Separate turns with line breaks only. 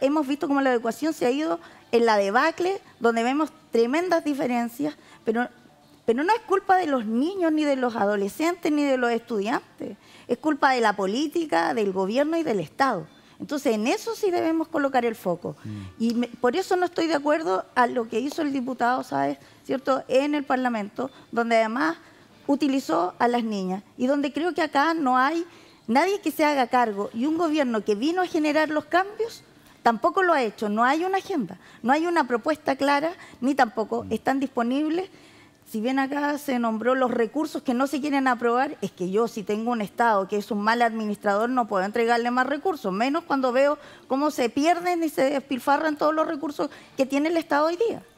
hemos visto cómo la educación se ha ido en la debacle, donde vemos tremendas diferencias, pero, pero no es culpa de los niños, ni de los adolescentes, ni de los estudiantes. Es culpa de la política, del gobierno y del Estado. Entonces, en eso sí debemos colocar el foco. Mm. Y por eso no estoy de acuerdo a lo que hizo el diputado, ¿sabes? ¿Cierto? En el Parlamento, donde además utilizó a las niñas y donde creo que acá no hay nadie que se haga cargo y un gobierno que vino a generar los cambios Tampoco lo ha hecho, no hay una agenda, no hay una propuesta clara, ni tampoco mm. están disponibles. Si bien acá se nombró los recursos que no se quieren aprobar, es que yo si tengo un Estado que es un mal administrador no puedo entregarle más recursos, menos cuando veo cómo se pierden y se despilfarran todos los recursos que tiene el Estado hoy día.